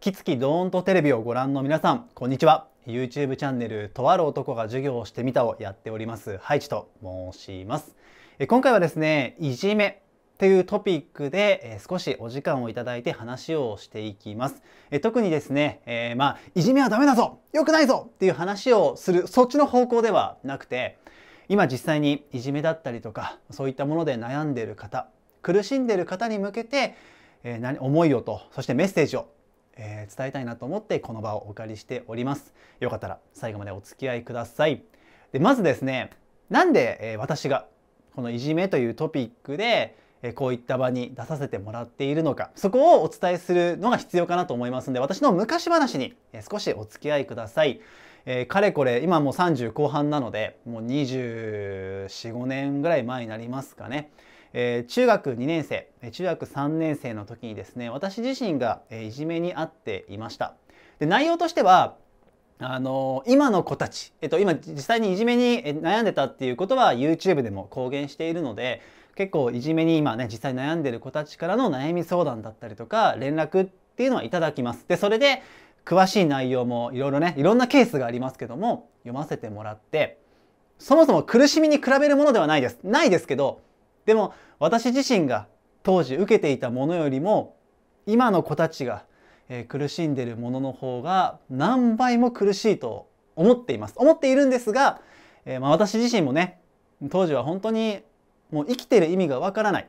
キツキドーンとテレビをご覧の皆さん、こんにちは。YouTube チャンネル、とある男が授業をしてみたをやっております、ハイチと申します。え今回はですね、いじめというトピックで、え少しお時間をいただいて話をしていきます。え特にですね、えー、まあ、いじめはダメだぞ良くないぞっていう話をする、そっちの方向ではなくて、今実際にいじめだったりとか、そういったもので悩んでいる方、苦しんでいる方に向けて、えー、何思いをと、そしてメッセージをえー、伝えたいなと思ってこの場をお借りしております。よかったら最後までお付き合いください。でまずですね、なんで、えー、私がこのいじめというトピックで、えー、こういった場に出させてもらっているのか、そこをお伝えするのが必要かなと思いますので、私の昔話に少しお付き合いください。えー、かれこれ今もう30後半なのでもう245年ぐらい前になりますかね、えー、中学2年生中学3年生の時にですね私自身がいじめにあっていましたで内容としてはあの今の子たち、えっと、今実際にいじめに悩んでたっていうことは YouTube でも公言しているので結構いじめに今ね実際悩んでる子たちからの悩み相談だったりとか連絡っていうのはいただきます。でそれで詳しい内容もいろいろねいろんなケースがありますけども読ませてもらってそもそも苦しみに比べるものではないです。ないですけどでも私自身が当時受けていたものよりも今の子たちが、え苦しんでるものの方が何倍も苦しいと思っています思っているんですが、えー、まあ、私自身もね当時は本当にもう生きてる意味がわからない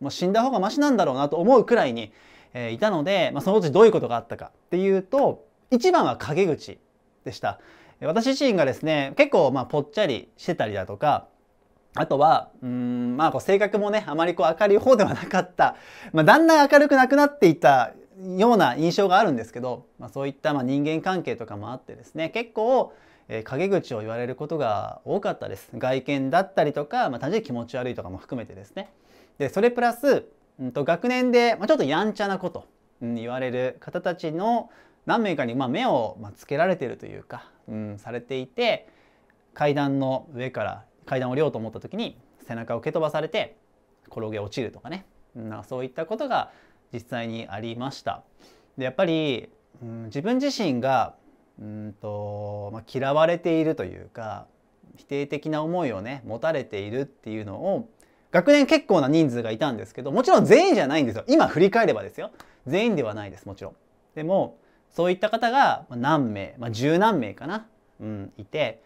もう死んだ方がマシなんだろうなと思うくらいに、えいたので、まあ、その時どういうことがあったかっていうと一番は陰口でした私自身がですね結構まあぽっちゃりしてたりだとかあとは、うん、まあ性格もね、あまりこう明るい方ではなかった、まあ、だんだん明るくなくなっていたような印象があるんですけど、まあ、そういったまあ人間関係とかもあってですね、結構、え陰口を言われることが多かったです。外見だったりとか、まあ、単純に気持ち悪いとかも含めてですね。で、それプラス、うんと、学年で、まあ、ちょっとやんちゃなこと、うん、言われる方たちの何名かに、まあ、目を、まつけられてるというか、うん、されていて、階段の上から階段を降りようと思った時に背中を蹴飛ばされて転げ落ちるとかねなそういったことが実際にありました。でやっぱり、うん、自分自身がうんと、まあ、嫌われているというか否定的な思いをね持たれているっていうのを学年結構な人数がいたんですけどもちろん全員じゃないんですよ今振り返ればですよ全員ではないですもちろんでもそういった方が何名、まあ、十何名かな、うん、いて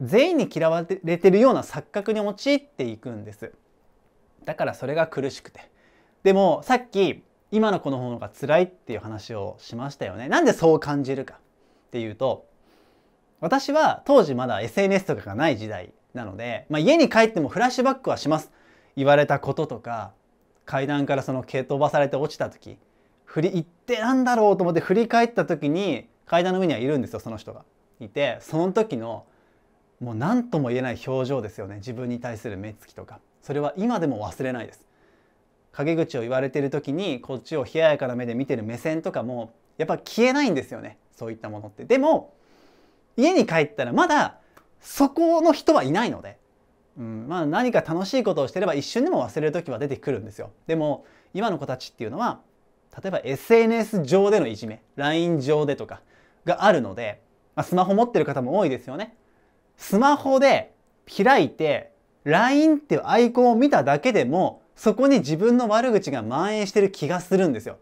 全員に嫌われてるような錯覚に陥っていくんですだからそれが苦しくてでもさっき今の子の方が辛いっていう話をしましたよねなんでそう感じるかっていうと私は当時まだ SNS とかがない時代なので、まあ、家に帰ってもフラッシュバックはします言われたこととか階段からその蹴飛ばされて落ちた時振り行ってなんだろうと思って振り返った時に階段の上にはいるんですよその人がいてその時のもう何とも言えない表情ですよね自分に対する目つきとかそれは今でも忘れないです陰口を言われてる時にこっちを冷ややかな目で見てる目線とかもやっぱ消えないんですよねそういったものってでも家に帰ったらまだそこの人はいないので、うんまあ、何か楽しいことをしてれば一瞬でも忘れる時は出てくるんですよでも今の子たちっていうのは例えば SNS 上でのいじめ LINE 上でとかがあるので、まあ、スマホ持ってる方も多いですよねスマホで開いて LINE っていうアイコンを見ただけでもそこに自分の悪口が蔓延してる気がするんですよ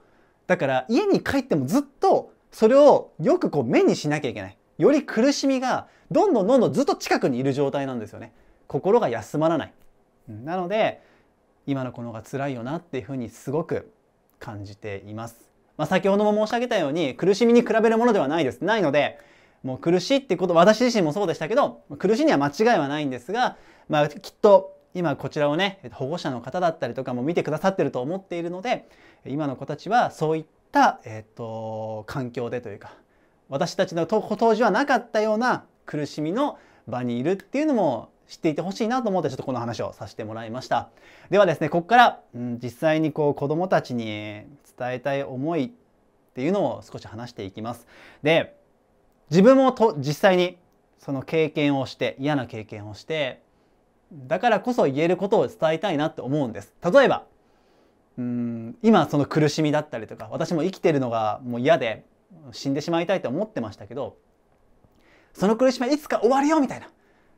だから家に帰ってもずっとそれをよくこう目にしなきゃいけないより苦しみがどんどんどんどんずっと近くにいる状態なんですよね心が休まらないなので今のこのが辛いよなっていうふうにすごく感じています、まあ、先ほども申し上げたように苦しみに比べるものではないですないのでもう苦しいってこと、私自身もそうでしたけど、苦しいには間違いはないんですが、まあ、きっと今こちらをね、保護者の方だったりとかも見てくださってると思っているので、今の子たちはそういった、えっ、ー、と、環境でというか、私たちの当時はなかったような苦しみの場にいるっていうのも知っていてほしいなと思ってちょっとこの話をさせてもらいましたではですねここから、うん、実際にこう子どもたちに伝えたい思いっていうのを少し話していきますで自分もと実際にその経験をして嫌な経験をしてだからこそ言えることを伝えたいなって思うんです例えばうん今その苦しみだったりとか私も生きてるのがもう嫌で死んでしまいたいと思ってましたけどその苦しみはいつか終わるよみたいな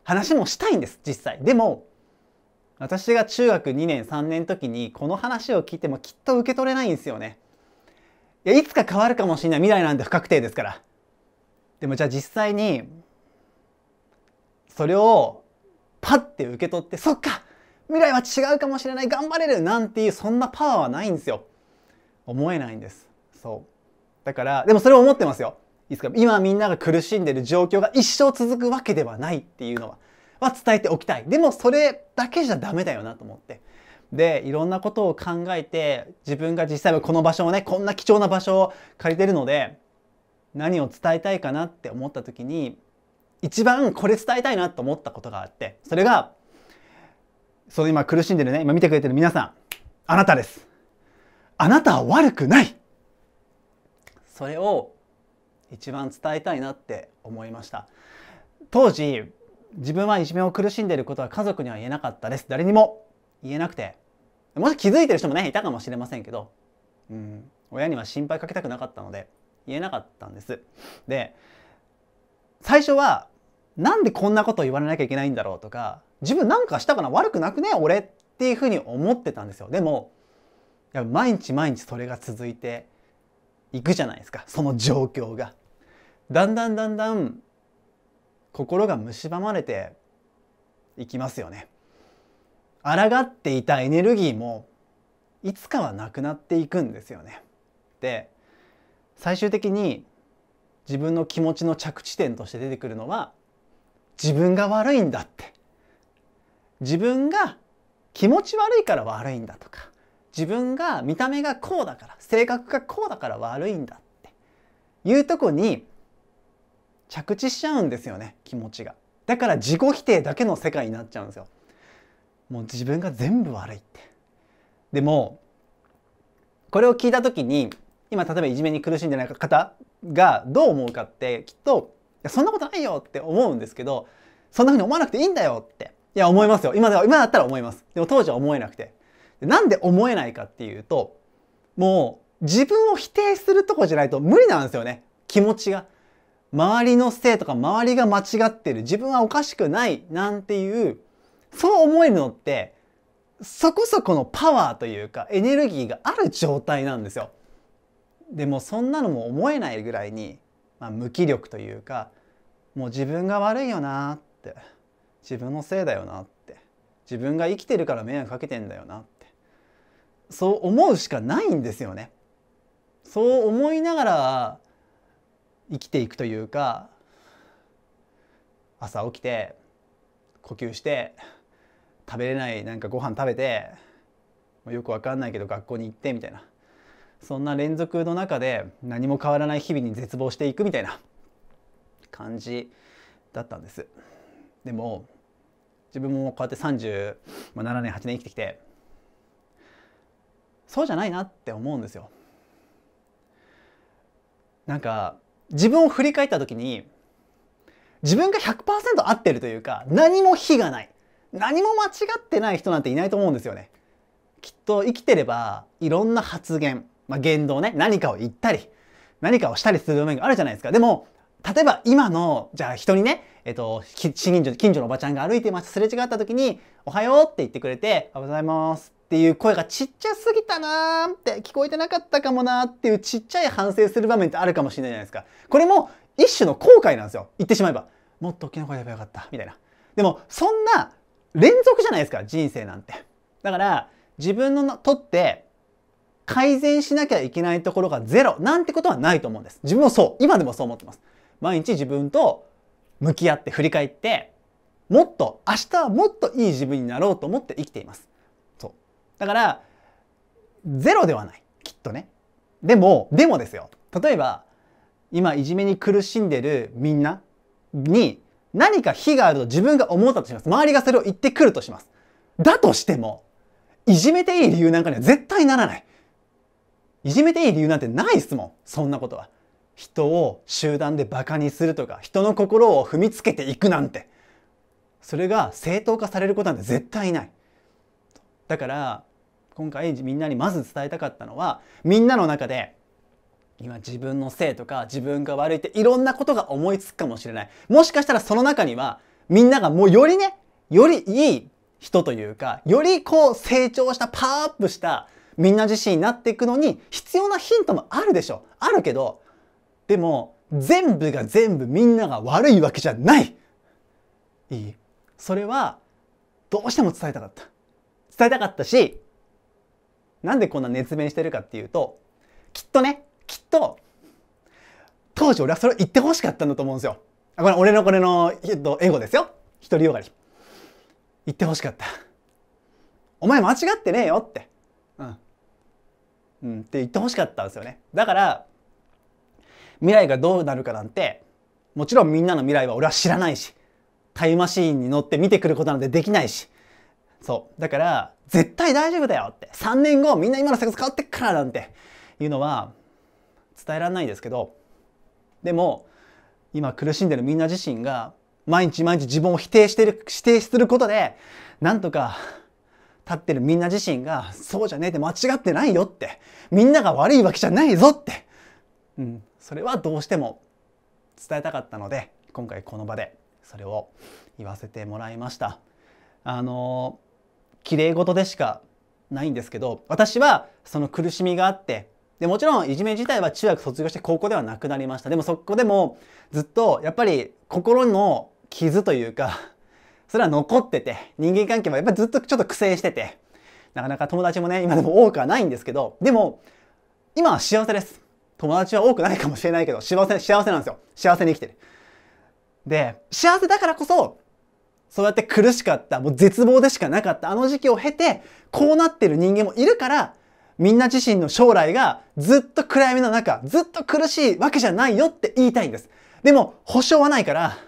話もしたいんです実際でも私が中学2年3年の時にこの話を聞いてもきっと受け取れないんですよねいやいつか変わるかもしれない未来なんて不確定ですからでもじゃあ実際にそれをパッて受け取ってそっか未来は違うかもしれない頑張れるなんていうそんなパワーはないんですよ思えないんですそうだからでもそれを思ってますよいつか今みんなが苦しんでる状況が一生続くわけではないっていうのはは伝えておきたいでもそれだけじゃダメだよなと思ってでいろんなことを考えて自分が実際はこの場所をねこんな貴重な場所を借りてるので何を伝えたいかなって思った時に一番これ伝えたいなと思ったことがあってそれがその今苦しんでるね今見てくれてる皆さんあなたですあなたは悪くないそれを一番伝えたいなって思いました当時自分はいじめを苦しんでいることは家族には言えなかったです誰にも言えなくてもし気づいてる人もねいたかもしれませんけど、うん、親には心配かけたくなかったので言えなかったんです。で最初はなんでこんなこと言われなきゃいけないんだろうとか自分なんかしたかな悪くなくね俺っていうふうに思ってたんですよ。でもいや毎日毎日それが続いていくじゃないですかその状況が。だんだんだんだん心が蝕まれていきますよね。抗っていたエネルギーもいつかはなくなっていくんですよね。で最終的に自分の気持ちの着地点として出てくるのは自分が悪いんだって自分が気持ち悪いから悪いんだとか自分が見た目がこうだから性格がこうだから悪いんだっていうとこに着地しちゃうんですよね気持ちがだから自己否定だけの世界になっちゃうんですよもう自分が全部悪いってでもこれを聞いた時に今例えばいじめに苦しんでない方がどう思うかってきっといやそんなことないよって思うんですけどそんな風に思わなくていいんだよっていや思いますよ今だ今だったら思いますでも当時は思えなくてなんで思えないかっていうともう自分を否定するとこじゃないと無理なんですよね気持ちが周りのせいとか周りが間違ってる自分はおかしくないなんていうそう思えるのってそこそこのパワーというかエネルギーがある状態なんですよ。でもそんなのも思えないぐらいに、まあ、無気力というかもう自分が悪いよなって自分のせいだよなって自分が生きてるから迷惑かけてんだよなってそう思うしかないんですよね。そう思いながら生きていくというか朝起きて呼吸して食べれないなんかご飯食べてよくわかんないけど学校に行ってみたいなそんな連続の中で何も変わらない日々に絶望していくみたいな感じだったんですでも自分もこうやって37年8年生きてきてそうじゃないなって思うんですよなんか自分を振り返った時に自分が100%合ってるというか何も非がない何も間違ってない人なんていないと思うんですよねきっと生きてればいろんな発言まあ、言動ね、何かを言ったり、何かをしたりする場面があるじゃないですか。でも、例えば今の、じゃあ人にね、えっと、近所、近所のおばちゃんが歩いてます、すれ違った時に、おはようって言ってくれて、おはようございますっていう声がちっちゃすぎたなーって、聞こえてなかったかもなーっていうちっちゃい反省する場面ってあるかもしれないじゃないですか。これも一種の後悔なんですよ。言ってしまえば。もっと大きな声でばよかった、みたいな。でも、そんな連続じゃないですか、人生なんて。だから、自分のとって改善しなきゃいけないところがゼロなんてことはないと思うんです。自分もそう。今でもそう思ってます。毎日自分と向き合って振り返って、もっと、明日はもっといい自分になろうと思って生きています。そう。だから、ゼロではない。きっとね。でも、でもですよ。例えば、今いじめに苦しんでるみんなに何か非があると自分が思ったとします。周りがそれを言ってくるとします。だとしても、いじめていい理由なんかには絶対ならない。いじめていい理由なんてないっすもんそんなことは人を集団でバカにするとか人の心を踏みつけていくなんてそれが正当化されることなんて絶対ないだから今回みんなにまず伝えたかったのはみんなの中で今自分のせいとか自分が悪いっていろんなことが思いつくかもしれないもしかしたらその中にはみんながもうよりねよりいい人というかよりこう成長したパワーアップしたみんな自身になっていくのに必要なヒントもあるでしょあるけどでも全部が全部みんなが悪いわけじゃないいいそれはどうしても伝えたかった伝えたかったしなんでこんな熱弁してるかっていうときっとねきっと当時俺はそれを言ってほしかったんだと思うんですよこれ俺のこれの、えっと、エゴですよ一人よがり言ってほしかったお前間違ってねえよってうん、って言ってほしかったんですよね。だから未来がどうなるかなんてもちろんみんなの未来は俺は知らないしタイムマシーンに乗って見てくることなんてできないしそうだから絶対大丈夫だよって3年後みんな今の生活変わってっからなんていうのは伝えられないですけどでも今苦しんでるみんな自身が毎日毎日自分を否定してる否定することでなんとか立ってるみんな自身が、そうじゃねえって間違ってないよって、みんなが悪いわけじゃないぞって、うん、それはどうしても伝えたかったので、今回この場でそれを言わせてもらいました。あの、綺麗事でしかないんですけど、私はその苦しみがあって、でもちろんいじめ自体は中学卒業して高校ではなくなりました。でもそこでもずっとやっぱり心の傷というかそれは残ってて、人間関係もやっぱりずっとちょっと苦戦してて、なかなか友達もね、今でも多くはないんですけど、でも、今は幸せです。友達は多くないかもしれないけど、幸せ、幸せなんですよ。幸せに生きてる。で、幸せだからこそ、そうやって苦しかった、もう絶望でしかなかったあの時期を経て、こうなってる人間もいるから、みんな自身の将来がずっと暗闇の中、ずっと苦しいわけじゃないよって言いたいんです。でも、保証はないから、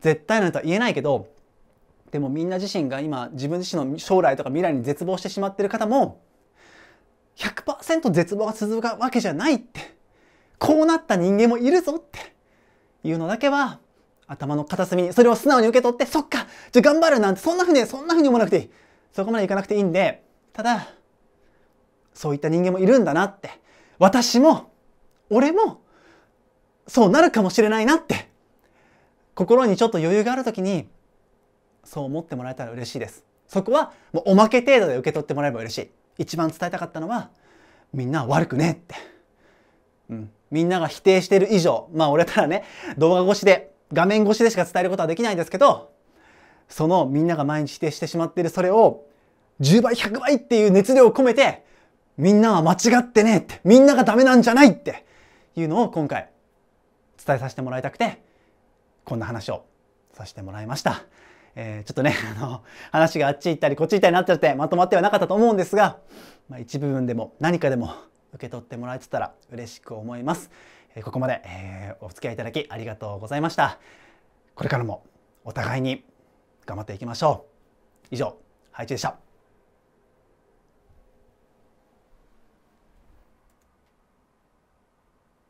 絶対なんとは言えないけど、てもみんな自身が今自分自身の将来とか未来に絶望してしまってる方も100%絶望が続くわけじゃないってこうなった人間もいるぞっていうのだけは頭の片隅にそれを素直に受け取ってそっかじゃあ頑張るなんてそんなふうにそんなふうに思わなくていいそこまでいかなくていいんでただそういった人間もいるんだなって私も俺もそうなるかもしれないなって心にちょっと余裕がある時にそう思ってもらえたら嬉しいですそこはもうおまけ程度で受け取ってもらえば嬉しい一番伝えたかったのはみんな悪くねって、うん、みんなが否定してる以上まあ俺たらね動画越しで画面越しでしか伝えることはできないんですけどそのみんなが毎日否定してしまっているそれを10倍100倍っていう熱量を込めてみんなは間違ってねってみんながダメなんじゃないっていうのを今回伝えさせてもらいたくてこんな話をさせてもらいましたえー、ちょっとね、あの、話があっち行ったりこっち行ったりなっちゃってまとまってはなかったと思うんですが、まあ、一部分でも何かでも受け取ってもらえてたら嬉しく思います。えー、ここまで、えー、お付き合いいただきありがとうございました。これからもお互いに頑張っていきましょう。以上、ハイチでした。